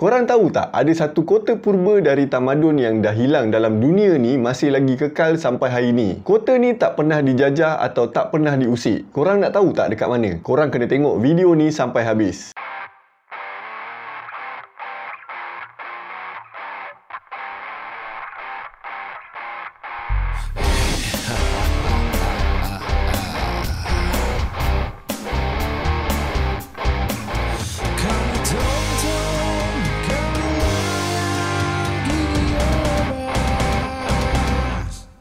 Korang tahu tak ada satu kota purba dari tamadun yang dah hilang dalam dunia ni masih lagi kekal sampai hari ni. Kota ni tak pernah dijajah atau tak pernah diusik. Korang nak tahu tak dekat mana? Korang kena tengok video ni sampai habis.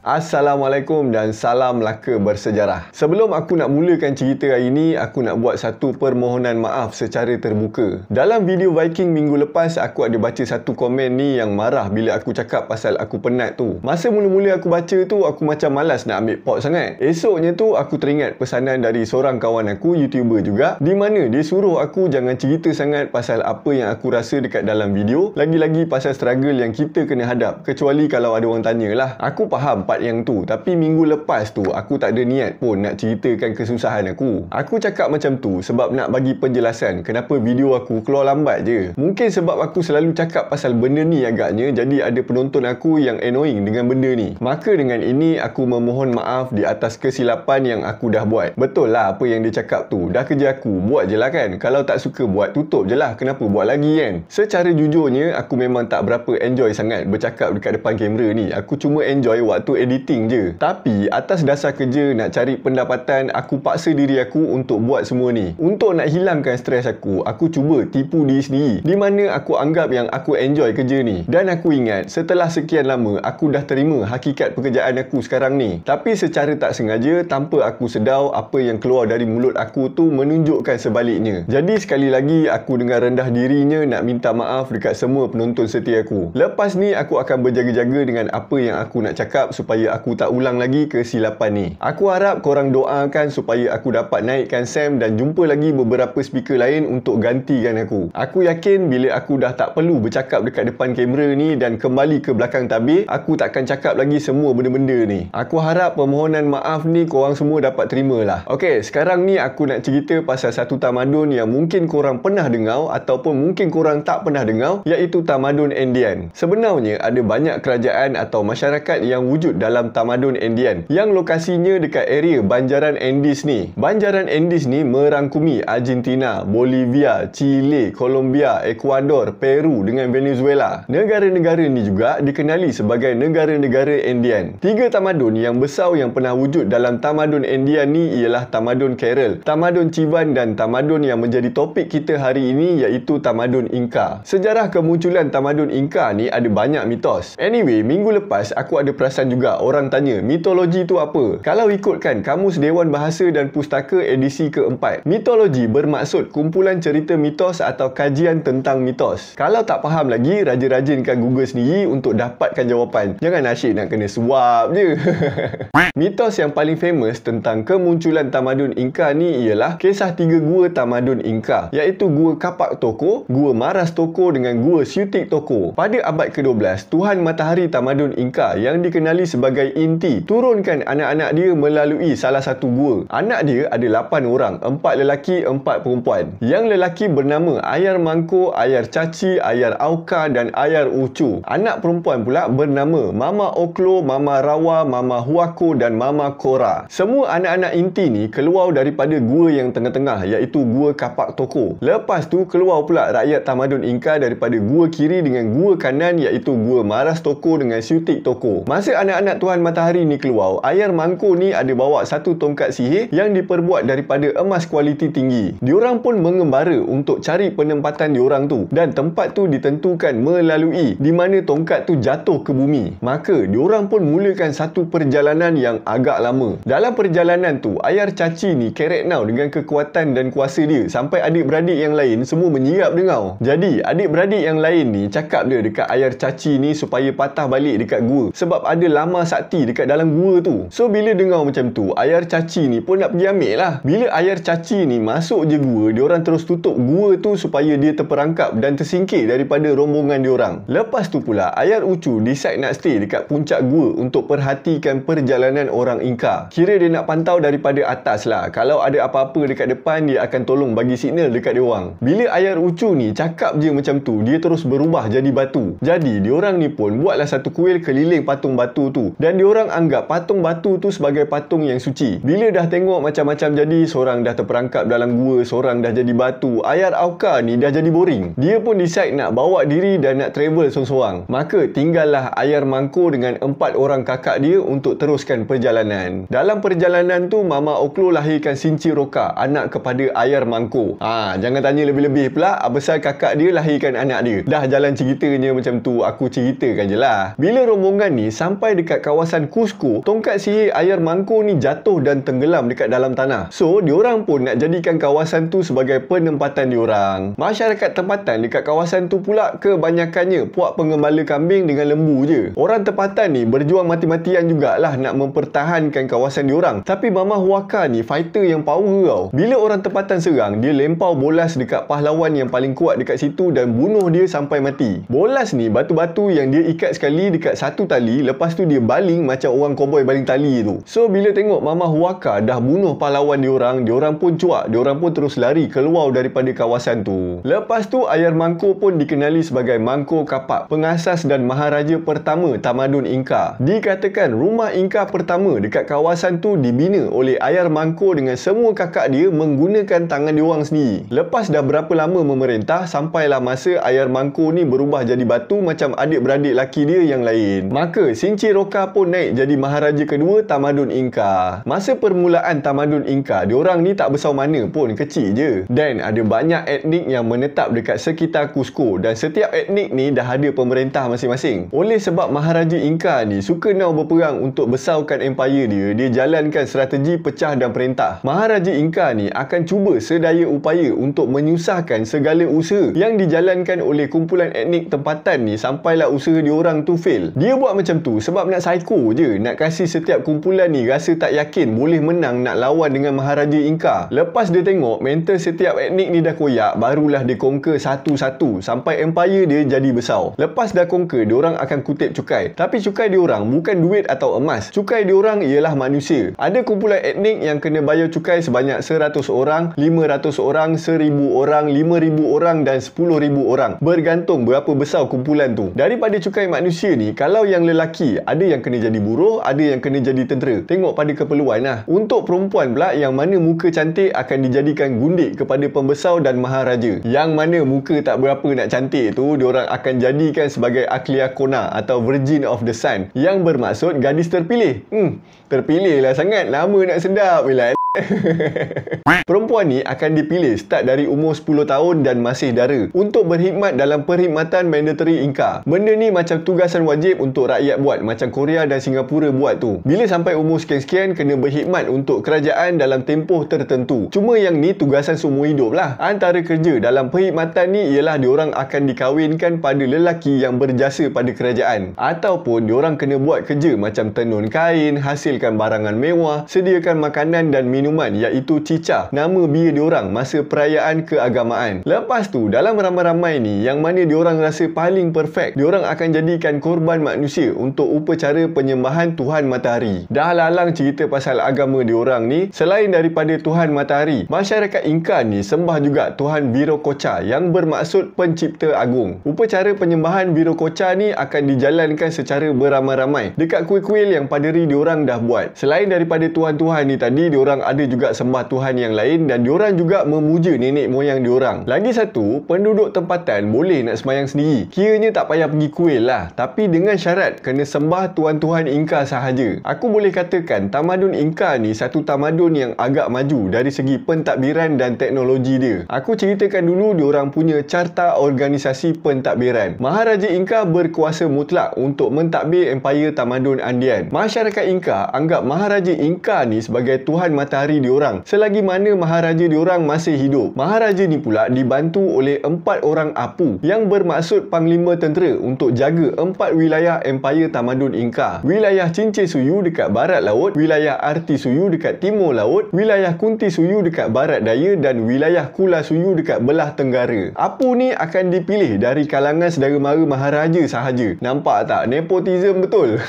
Assalamualaikum dan salam laka bersejarah. Sebelum aku nak mulakan cerita hari ini, aku nak buat satu permohonan maaf secara terbuka. Dalam video Viking minggu lepas, aku ada baca satu komen ni yang marah bila aku cakap pasal aku penat tu. Masa mula-mula aku baca tu, aku macam malas nak ambil pot sangat. Esoknya tu, aku teringat pesanan dari seorang kawan aku, YouTuber juga, di mana dia suruh aku jangan cerita sangat pasal apa yang aku rasa dekat dalam video, lagi-lagi pasal struggle yang kita kena hadap, kecuali kalau ada orang tanyalah. Aku faham part yang tu tapi minggu lepas tu aku tak ada niat pun nak ceritakan kesusahan aku aku cakap macam tu sebab nak bagi penjelasan kenapa video aku keluar lambat je mungkin sebab aku selalu cakap pasal benda ni agaknya jadi ada penonton aku yang annoying dengan benda ni maka dengan ini aku memohon maaf di atas kesilapan yang aku dah buat betul lah apa yang dia cakap tu dah kerja aku buat je lah kan kalau tak suka buat tutup je lah kenapa buat lagi kan secara jujurnya aku memang tak berapa enjoy sangat bercakap dekat depan kamera ni aku cuma enjoy waktu edit editing je. Tapi atas dasar kerja nak cari pendapatan, aku paksa diri aku untuk buat semua ni. Untuk nak hilangkan stres aku, aku cuba tipu diri sendiri. Di mana aku anggap yang aku enjoy kerja ni. Dan aku ingat setelah sekian lama aku dah terima hakikat pekerjaan aku sekarang ni. Tapi secara tak sengaja tanpa aku sedar apa yang keluar dari mulut aku tu menunjukkan sebaliknya. Jadi sekali lagi aku dengan rendah dirinya nak minta maaf dekat semua penonton setia aku. Lepas ni aku akan berjaga-jaga dengan apa yang aku nak cakap supaya supaya aku tak ulang lagi kesilapan ni. Aku harap korang doakan supaya aku dapat naikkan SAM dan jumpa lagi beberapa speaker lain untuk gantikan aku. Aku yakin bila aku dah tak perlu bercakap dekat depan kamera ni dan kembali ke belakang tabir, aku takkan cakap lagi semua benda-benda ni. Aku harap permohonan maaf ni korang semua dapat terima lah. Okay, sekarang ni aku nak cerita pasal satu tamadun yang mungkin korang pernah dengar ataupun mungkin korang tak pernah dengar iaitu tamadun Indian. Sebenarnya ada banyak kerajaan atau masyarakat yang wujud dalam tamadun Indian yang lokasinya dekat area Banjaran Andes ni. Banjaran Andes ni merangkumi Argentina, Bolivia, Chile, Colombia, Ecuador, Peru dengan Venezuela. Negara-negara ni juga dikenali sebagai negara-negara Indian. Tiga tamadun yang besar yang pernah wujud dalam tamadun Indian ni ialah tamadun Kerala, tamadun Chivan dan tamadun yang menjadi topik kita hari ini iaitu tamadun Inca. Sejarah kemunculan tamadun Inca ni ada banyak mitos. Anyway, minggu lepas aku ada perasan juga juga orang tanya mitologi tu apa? Kalau ikutkan Kamus Dewan Bahasa dan Pustaka edisi keempat, mitologi bermaksud kumpulan cerita mitos atau kajian tentang mitos. Kalau tak faham lagi, rajin-rajinkan Google sendiri untuk dapatkan jawapan. Jangan asyik nak kena suap je. mitos yang paling famous tentang kemunculan tamadun Inka ni ialah kisah tiga gua tamadun Inka iaitu gua Kapak Toko, gua Maras Toko dengan gua Siutik Toko. Pada abad ke-12, Tuhan Matahari Tamadun Inka yang dikenali sebagai sebagai inti turunkan anak-anak dia melalui salah satu gua. Anak dia ada 8 orang, 4 lelaki, 4 perempuan. Yang lelaki bernama Ayar Mangko, Ayar Caci, Ayar Auka dan Ayar Ucu. Anak perempuan pula bernama Mama Oklo, Mama Rawa, Mama Huako dan Mama Kora. Semua anak-anak inti ni keluar daripada gua yang tengah-tengah iaitu gua kapak toko. Lepas tu keluar pula rakyat tamadun Inka daripada gua kiri dengan gua kanan iaitu gua Maras Toko dengan Siutik Toko. Masa anak-anak anak Tuhan Matahari ni keluar, Ayar Mangko ni ada bawa satu tongkat sihir yang diperbuat daripada emas kualiti tinggi. Diorang pun mengembara untuk cari penempatan diorang tu dan tempat tu ditentukan melalui di mana tongkat tu jatuh ke bumi. Maka diorang pun mulakan satu perjalanan yang agak lama. Dalam perjalanan tu, Ayar Caci ni keret now dengan kekuatan dan kuasa dia sampai adik-beradik yang lain semua menyiap dengau. Jadi, adik-beradik yang lain ni cakap dia dekat Ayar Caci ni supaya patah balik dekat gua sebab ada lama Brahma Sakti dekat dalam gua tu. So bila dengar macam tu, Ayar Caci ni pun nak pergi ambil lah. Bila Ayar Caci ni masuk je gua, dia orang terus tutup gua tu supaya dia terperangkap dan tersingkir daripada rombongan dia orang. Lepas tu pula, Ayar Ucu decide nak stay dekat puncak gua untuk perhatikan perjalanan orang Inka. Kira dia nak pantau daripada atas lah. Kalau ada apa-apa dekat depan, dia akan tolong bagi signal dekat dia orang. Bila Ayar Ucu ni cakap je macam tu, dia terus berubah jadi batu. Jadi, dia orang ni pun buatlah satu kuil keliling patung batu tu dan diorang anggap patung batu tu sebagai patung yang suci bila dah tengok macam-macam jadi seorang dah terperangkap dalam gua seorang dah jadi batu ayat Auka ni dah jadi boring dia pun decide nak bawa diri dan nak travel seorang-seorang maka tinggallah ayar mangko dengan empat orang kakak dia untuk teruskan perjalanan dalam perjalanan tu mama Oklo lahirkan Sinci Roka anak kepada ayar mangko ha, jangan tanya lebih-lebih pula besar kakak dia lahirkan anak dia dah jalan ceritanya macam tu aku ceritakan je lah bila rombongan ni sampai dekat dekat kawasan Kusku, tongkat sihir air mangkur ni jatuh dan tenggelam dekat dalam tanah. So, diorang pun nak jadikan kawasan tu sebagai penempatan diorang. Masyarakat tempatan dekat kawasan tu pula kebanyakannya puak pengembala kambing dengan lembu je. Orang tempatan ni berjuang mati-matian jugalah nak mempertahankan kawasan diorang. Tapi Mama Huaka ni fighter yang power tau. Bila orang tempatan serang, dia lempau bolas dekat pahlawan yang paling kuat dekat situ dan bunuh dia sampai mati. Bolas ni batu-batu yang dia ikat sekali dekat satu tali lepas tu dia baling macam orang cowboy baling tali tu. So bila tengok Mama Huaka dah bunuh pahlawan diorang, diorang pun cuak, diorang pun terus lari keluar daripada kawasan tu. Lepas tu Ayar Mangko pun dikenali sebagai Mangko Kapak, pengasas dan maharaja pertama tamadun Inka. Dikatakan rumah Inka pertama dekat kawasan tu dibina oleh Ayar Mangko dengan semua kakak dia menggunakan tangan diorang sendiri. Lepas dah berapa lama memerintah, sampailah masa Ayar Mangko ni berubah jadi batu macam adik-beradik laki dia yang lain. Maka Sinci Inca pun naik jadi maharaja kedua tamadun Inka. Masa permulaan tamadun Inka, diorang ni tak besar mana pun, kecil je. Dan ada banyak etnik yang menetap dekat sekitar Cusco dan setiap etnik ni dah ada pemerintah masing-masing. Oleh sebab maharaja Inka ni suka nak berperang untuk besarkan empire dia, dia jalankan strategi pecah dan perintah. Maharaja Inka ni akan cuba sedaya upaya untuk menyusahkan segala usaha yang dijalankan oleh kumpulan etnik tempatan ni sampailah usaha diorang tu fail. Dia buat macam tu sebab nak agak psycho je nak kasi setiap kumpulan ni rasa tak yakin boleh menang nak lawan dengan Maharaja Inka. Lepas dia tengok mental setiap etnik ni dah koyak, barulah dia conquer satu-satu sampai empire dia jadi besar. Lepas dah conquer, diorang akan kutip cukai. Tapi cukai diorang bukan duit atau emas. Cukai diorang ialah manusia. Ada kumpulan etnik yang kena bayar cukai sebanyak 100 orang, 500 orang, 1000 orang, 5000 orang dan 10000 orang. Bergantung berapa besar kumpulan tu. Daripada cukai manusia ni, kalau yang lelaki ada yang kena jadi buruh, ada yang kena jadi tentera. Tengok pada keperluan lah. Untuk perempuan pula yang mana muka cantik akan dijadikan gundik kepada pembesar dan maharaja. Yang mana muka tak berapa nak cantik tu, diorang akan jadikan sebagai Aklia Kona atau Virgin of the Sun. Yang bermaksud gadis terpilih. Hmm, terpilih lah sangat. Lama nak sedap. Bila Perempuan ni akan dipilih start dari umur 10 tahun dan masih dara untuk berkhidmat dalam perkhidmatan mandatory inka. Benda ni macam tugasan wajib untuk rakyat buat macam Korea dan Singapura buat tu. Bila sampai umur sekian-sekian kena berkhidmat untuk kerajaan dalam tempoh tertentu. Cuma yang ni tugasan seumur hidup lah. Antara kerja dalam perkhidmatan ni ialah diorang akan dikahwinkan pada lelaki yang berjasa pada kerajaan. Ataupun diorang kena buat kerja macam tenun kain, hasilkan barangan mewah, sediakan makanan dan minum minuman iaitu cica nama bia diorang masa perayaan keagamaan lepas tu dalam ramai-ramai ni yang mana diorang rasa paling perfect diorang akan jadikan korban manusia untuk upacara penyembahan Tuhan Matahari dah lalang cerita pasal agama diorang ni selain daripada Tuhan Matahari masyarakat Inka ni sembah juga Tuhan Birokocha yang bermaksud pencipta agung upacara penyembahan Birokocha ni akan dijalankan secara beramai-ramai dekat kuil-kuil yang paderi diorang dah buat selain daripada tuan-tuan ni tadi diorang ada juga sembah Tuhan yang lain dan diorang juga memuja nenek moyang diorang. Lagi satu, penduduk tempatan boleh nak semayang sendiri. Kiranya tak payah pergi kuil lah. Tapi dengan syarat, kena sembah tuan tuhan Inka sahaja. Aku boleh katakan, tamadun Inka ni satu tamadun yang agak maju dari segi pentadbiran dan teknologi dia. Aku ceritakan dulu diorang punya carta organisasi pentadbiran. Maharaja Inka berkuasa mutlak untuk mentadbir empire tamadun Andian. Masyarakat Inka anggap Maharaja Inka ni sebagai Tuhan mata mentari diorang selagi mana maharaja diorang masih hidup. Maharaja ni pula dibantu oleh empat orang apu yang bermaksud panglima tentera untuk jaga empat wilayah Empire Tamadun Inka. Wilayah Cincin Suyu dekat barat laut, wilayah Arti Suyu dekat timur laut, wilayah Kunti Suyu dekat barat daya dan wilayah Kula Suyu dekat belah tenggara. Apu ni akan dipilih dari kalangan saudara mara maharaja sahaja. Nampak tak? Nepotism betul.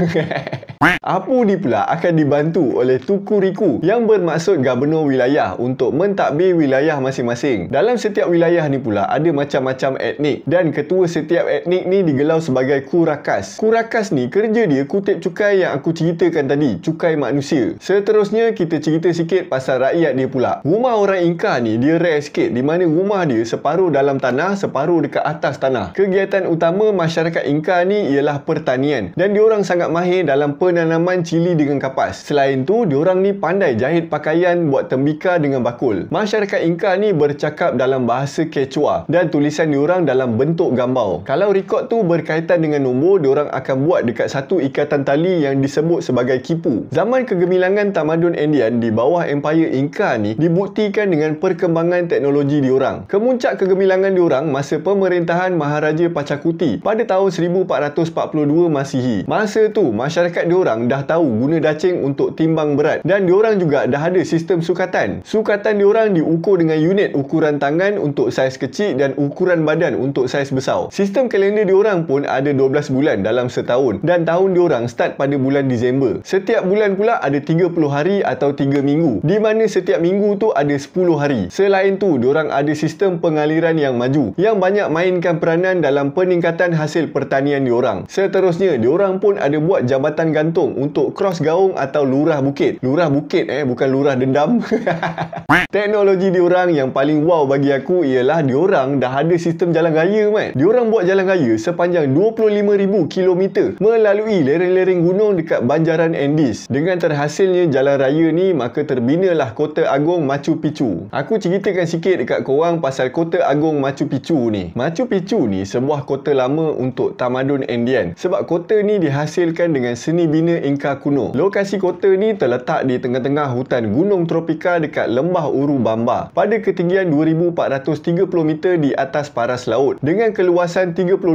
apu ni pula akan dibantu oleh Tuku Riku yang bermaksud bermaksud gubernur wilayah untuk mentadbir wilayah masing-masing. Dalam setiap wilayah ni pula ada macam-macam etnik dan ketua setiap etnik ni digelau sebagai kurakas. Kurakas ni kerja dia kutip cukai yang aku ceritakan tadi, cukai manusia. Seterusnya kita cerita sikit pasal rakyat dia pula. Rumah orang Inka ni dia rare sikit di mana rumah dia separuh dalam tanah, separuh dekat atas tanah. Kegiatan utama masyarakat Inka ni ialah pertanian dan diorang sangat mahir dalam penanaman cili dengan kapas. Selain tu, diorang ni pandai jahit pakai pakaian buat tembika dengan bakul. Masyarakat Inka ni bercakap dalam bahasa Quechua dan tulisan diorang dalam bentuk gambar. Kalau rekod tu berkaitan dengan nombor, diorang akan buat dekat satu ikatan tali yang disebut sebagai kipu. Zaman kegemilangan tamadun Indian di bawah Empire Inka ni dibuktikan dengan perkembangan teknologi diorang. Kemuncak kegemilangan diorang masa pemerintahan Maharaja Pachacuti pada tahun 1442 Masihi. Masa tu, masyarakat diorang dah tahu guna dacing untuk timbang berat dan diorang juga dah ada kepada sistem sukatan. Sukatan diorang diukur dengan unit ukuran tangan untuk saiz kecil dan ukuran badan untuk saiz besar. Sistem kalender diorang pun ada 12 bulan dalam setahun dan tahun diorang start pada bulan Disember. Setiap bulan pula ada 30 hari atau 3 minggu di mana setiap minggu tu ada 10 hari. Selain tu, diorang ada sistem pengaliran yang maju yang banyak mainkan peranan dalam peningkatan hasil pertanian diorang. Seterusnya, diorang pun ada buat jabatan gantung untuk cross gaung atau lurah bukit. Lurah bukit eh, bukan lurah itulah dendam. Teknologi diorang yang paling wow bagi aku ialah diorang dah ada sistem jalan raya kan. Diorang buat jalan raya sepanjang 25,000 km melalui lereng-lereng gunung dekat Banjaran Andes. Dengan terhasilnya jalan raya ni maka terbinalah Kota Agong Machu Picchu. Aku ceritakan sikit dekat korang pasal Kota Agong Machu Picchu ni. Machu Picchu ni sebuah kota lama untuk tamadun Andean sebab kota ni dihasilkan dengan seni bina Inca kuno. Lokasi kota ni terletak di tengah-tengah hutan gunung gunung tropika dekat lembah Urubamba pada ketinggian 2430 meter di atas paras laut dengan keluasan 32500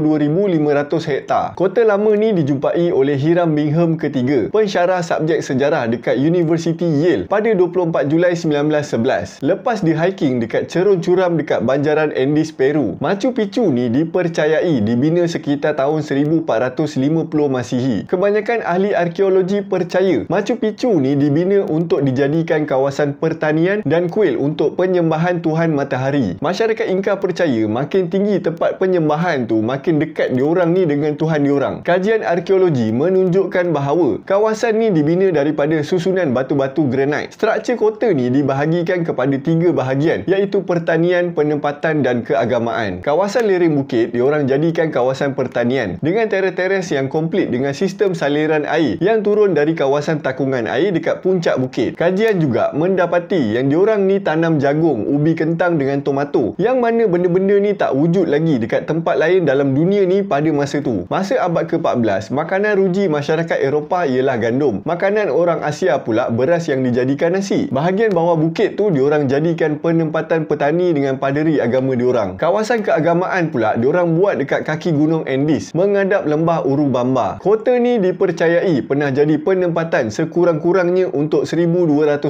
hektar. Kota lama ni dijumpai oleh Hiram Bingham ketiga, pensyarah subjek sejarah dekat University Yale pada 24 Julai 1911. Lepas di hiking dekat cerun curam dekat banjaran Andes Peru, Machu Picchu ni dipercayai dibina sekitar tahun 1450 Masihi. Kebanyakan ahli arkeologi percaya Machu Picchu ni dibina untuk dijadikan menjadikan kawasan pertanian dan kuil untuk penyembahan Tuhan Matahari. Masyarakat Inka percaya makin tinggi tempat penyembahan tu makin dekat diorang ni dengan Tuhan diorang. Kajian arkeologi menunjukkan bahawa kawasan ni dibina daripada susunan batu-batu granit. Struktur kota ni dibahagikan kepada tiga bahagian iaitu pertanian, penempatan dan keagamaan. Kawasan lereng bukit diorang jadikan kawasan pertanian dengan teres-teres yang komplit dengan sistem saliran air yang turun dari kawasan takungan air dekat puncak bukit. Kajian kalian juga mendapati yang diorang ni tanam jagung, ubi kentang dengan tomato yang mana benda-benda ni tak wujud lagi dekat tempat lain dalam dunia ni pada masa tu. Masa abad ke-14, makanan ruji masyarakat Eropah ialah gandum. Makanan orang Asia pula beras yang dijadikan nasi. Bahagian bawah bukit tu diorang jadikan penempatan petani dengan paderi agama diorang. Kawasan keagamaan pula diorang buat dekat kaki gunung Andes menghadap lembah Urubamba. Kota ni dipercayai pernah jadi penempatan sekurang-kurangnya untuk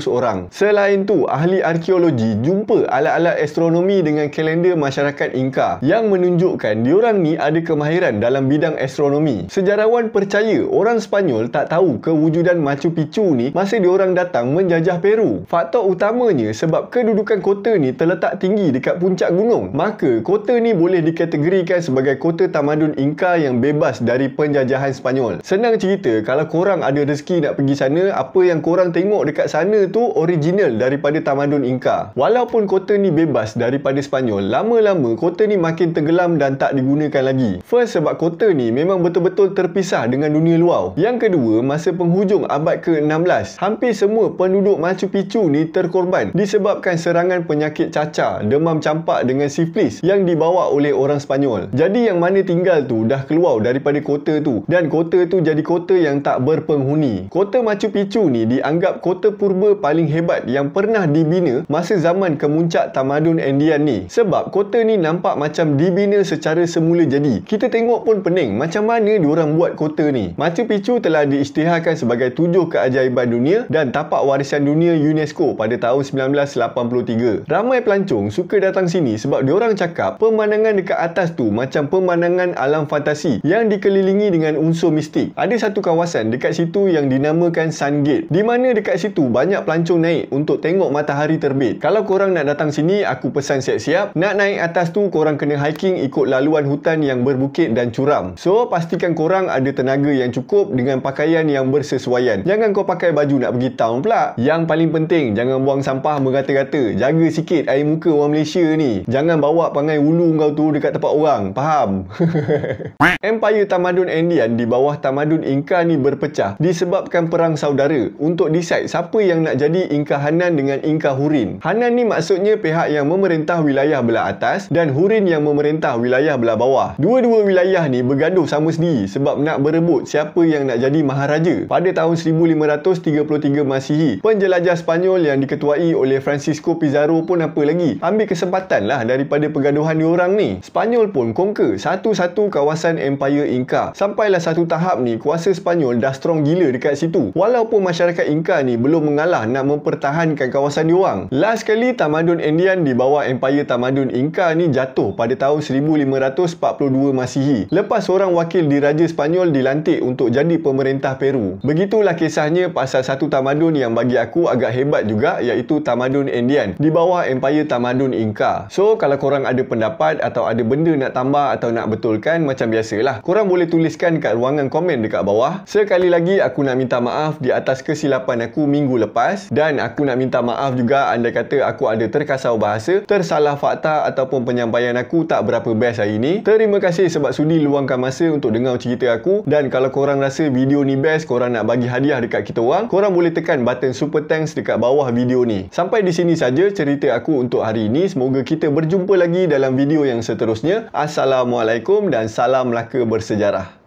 300 orang. Selain tu, ahli arkeologi jumpa alat-alat astronomi dengan kalender masyarakat Inka yang menunjukkan diorang ni ada kemahiran dalam bidang astronomi. Sejarawan percaya orang Spanyol tak tahu kewujudan Machu Picchu ni masa diorang datang menjajah Peru. Faktor utamanya sebab kedudukan kota ni terletak tinggi dekat puncak gunung. Maka kota ni boleh dikategorikan sebagai kota tamadun Inka yang bebas dari penjajahan Spanyol. Senang cerita, kalau korang ada rezeki nak pergi sana, apa yang korang tengok dekat sana tu original daripada tamadun Inca. Walaupun kota ni bebas daripada Spanyol lama-lama kota ni makin tenggelam dan tak digunakan lagi. First sebab kota ni memang betul-betul terpisah dengan dunia luar. Yang kedua, masa penghujung abad ke-16, hampir semua penduduk Machu Picchu ni terkorban disebabkan serangan penyakit cacar, demam campak dengan siflis yang dibawa oleh orang Spanyol. Jadi yang mana tinggal tu dah keluar daripada kota tu dan kota tu jadi kota yang tak berpenghuni. Kota Machu Picchu ni dianggap kota purba paling hebat yang pernah dibina masa zaman kemuncak tamadun Andean ni. Sebab kota ni nampak macam dibina secara semula jadi. Kita tengok pun pening macam mana diorang buat kota ni. Machu Picchu telah diisytiharkan sebagai tujuh keajaiban dunia dan tapak warisan dunia UNESCO pada tahun 1983. Ramai pelancong suka datang sini sebab diorang cakap pemandangan dekat atas tu macam pemandangan alam fantasi yang dikelilingi dengan unsur mistik. Ada satu kawasan dekat situ yang dinamakan Sun Gate. Di mana dekat situ banyak pelancong naik untuk tengok matahari terbit. Kalau korang nak datang sini, aku pesan siap-siap. Nak naik atas tu, korang kena hiking ikut laluan hutan yang berbukit dan curam. So, pastikan korang ada tenaga yang cukup dengan pakaian yang bersesuaian. Jangan kau pakai baju nak pergi town pula. Yang paling penting, jangan buang sampah mengata-kata. Jaga sikit air muka orang Malaysia ni. Jangan bawa pangai ulu kau tu dekat tempat orang. Faham? Empire Tamadun Indian di bawah Tamadun Inka ni berpecah disebabkan perang saudara untuk decide siapa yang nak nak jadi Inka Hanan dengan Inka Hurin. Hanan ni maksudnya pihak yang memerintah wilayah belah atas dan Hurin yang memerintah wilayah belah bawah. Dua-dua wilayah ni bergaduh sama sendiri sebab nak berebut siapa yang nak jadi maharaja. Pada tahun 1533 Masihi, penjelajah Spanyol yang diketuai oleh Francisco Pizarro pun apa lagi? Ambil kesempatan lah daripada pergaduhan diorang ni. Spanyol pun conquer satu-satu kawasan Empire Inka. Sampailah satu tahap ni, kuasa Spanyol dah strong gila dekat situ. Walaupun masyarakat Inka ni belum mengalah nak mempertahankan kawasan Yuang. Last kali tamadun Indian di bawah Empire Tamadun Inca ni jatuh pada tahun 1542 Masihi lepas seorang wakil diraja Sepanyol dilantik untuk jadi pemerintah Peru. Begitulah kisahnya pasal satu tamadun yang bagi aku agak hebat juga iaitu tamadun Indian di bawah Empire Tamadun Inca. So kalau korang ada pendapat atau ada benda nak tambah atau nak betulkan macam biasalah. Korang boleh tuliskan kat ruangan komen dekat bawah. Sekali lagi aku nak minta maaf di atas kesilapan aku minggu lepas jelas dan aku nak minta maaf juga anda kata aku ada terkasau bahasa, tersalah fakta ataupun penyampaian aku tak berapa best hari ni. Terima kasih sebab sudi luangkan masa untuk dengar cerita aku dan kalau korang rasa video ni best, korang nak bagi hadiah dekat kita orang, korang boleh tekan button super thanks dekat bawah video ni. Sampai di sini saja cerita aku untuk hari ini. Semoga kita berjumpa lagi dalam video yang seterusnya. Assalamualaikum dan salam Melaka bersejarah.